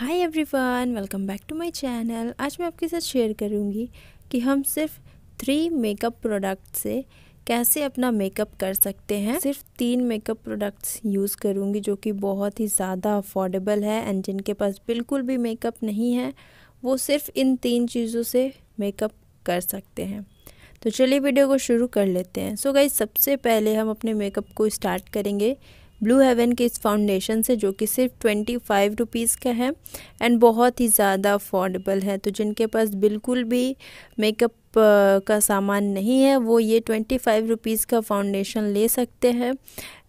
hi everyone welcome back to my channel आज मैं आपके साथ शेयर करूंगी कि हम सिर्फ थ्री मेकअप प्रोडक्ट से कैसे अपना मेकअप कर सकते हैं सिर्फ तीन मेकअप प्रोडक्ट्स यूज़ करूंगी जो कि बहुत ही ज़्यादा अफोर्डेबल है एंड जिनके पास बिल्कुल भी मेकअप नहीं है वो सिर्फ इन तीन चीज़ों से मेकअप कर सकते हैं तो चलिए वीडियो को शुरू कर लेते हैं सो so गई सबसे पहले हम अपने मेकअप को स्टार्ट करेंगे ब्लू हेवन के इस फाउंडेशन से जो कि सिर्फ ट्वेंटी फाइव रुपीज़ का है एंड बहुत ही ज़्यादा अफोर्डेबल है तो जिनके पास बिल्कुल भी मेकअप का सामान नहीं है वो ये ट्वेंटी फाइव रुपीज़ का फाउंडेशन ले सकते हैं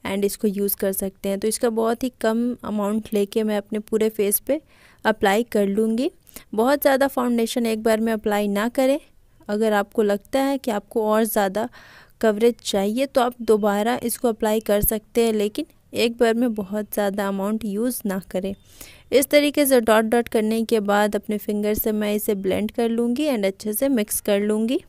एंड इसको यूज़ कर सकते हैं तो इसका बहुत ही कम अमाउंट लेके मैं अपने पूरे फेस पे अप्लाई कर लूँगी बहुत ज़्यादा फाउंडेशन एक बार में अप्लाई ना करें अगर आपको लगता है कि आपको और ज़्यादा कवरेज चाहिए तो आप दोबारा इसको अप्लाई कर सकते हैं लेकिन एक बार में बहुत ज़्यादा अमाउंट यूज़ ना करें इस तरीके से डॉट डॉट करने के बाद अपने फिंगर से मैं इसे ब्लेंड कर लूँगी एंड अच्छे से मिक्स कर लूँगी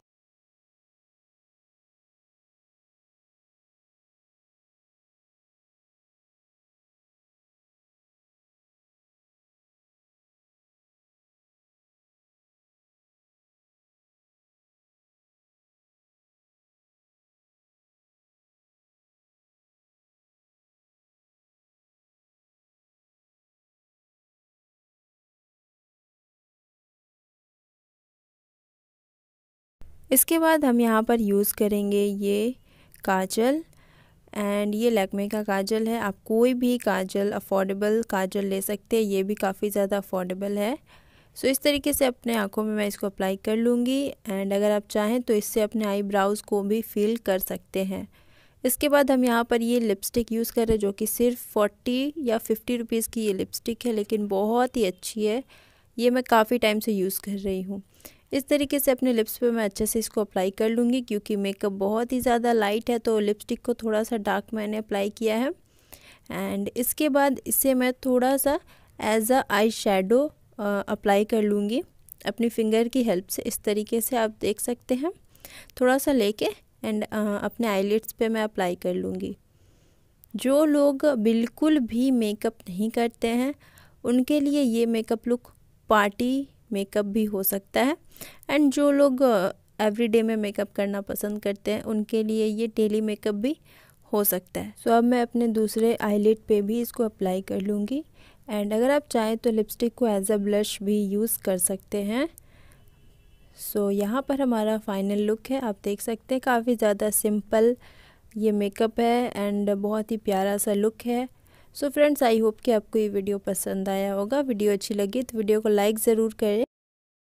इसके बाद हम यहाँ पर यूज़ करेंगे ये काजल एंड ये लैकमे का काजल है आप कोई भी काजल अफोर्डेबल काजल ले सकते हैं ये भी काफ़ी ज़्यादा अफोर्डेबल है सो so, इस तरीके से अपने आँखों में मैं इसको अप्लाई कर लूँगी एंड अगर आप चाहें तो इससे अपने ब्राउज़ को भी फिल कर सकते हैं इसके बाद हम यहाँ पर ये लिपस्टिक यूज़ कर रहे हैं जो कि सिर्फ फोर्टी या फिफ्टी रुपीज़ की ये लिपस्टिक है लेकिन बहुत ही अच्छी है ये मैं काफ़ी टाइम से यूज़ कर रही हूँ इस तरीके से अपने लिप्स पे मैं अच्छे से इसको अप्लाई कर लूँगी क्योंकि मेकअप बहुत ही ज़्यादा लाइट है तो लिपस्टिक को थोड़ा सा डार्क मैंने अप्लाई किया है एंड इसके बाद इसे मैं थोड़ा सा as a eye shadow apply कर लूँगी अपनी फिंगर की हेल्प से इस तरीके से आप देख सकते हैं थोड़ा सा लेके एंड अपने आईलेट्स पे मैं अप्लाई कर लूँगी जो लोग बिल्कुल भी मेकअप नहीं करते हैं उनके लिए ये मेकअप लुक पार्टी मेकअप भी हो सकता है एंड जो लोग एवरीडे में मेकअप करना पसंद करते हैं उनके लिए ये डेली मेकअप भी हो सकता है सो so, अब मैं अपने दूसरे आईलिट पे भी इसको अप्लाई कर लूँगी एंड अगर आप चाहें तो लिपस्टिक को एज अ ब्लश भी यूज़ कर सकते हैं सो so, यहाँ पर हमारा फाइनल लुक है आप देख सकते हैं काफ़ी ज़्यादा सिंपल ये मेकअप है एंड बहुत ही प्यारा सा लुक है सो फ्रेंड्स आई होप कि आपको ये वीडियो पसंद आया होगा वीडियो अच्छी लगी तो वीडियो को लाइक ज़रूर करें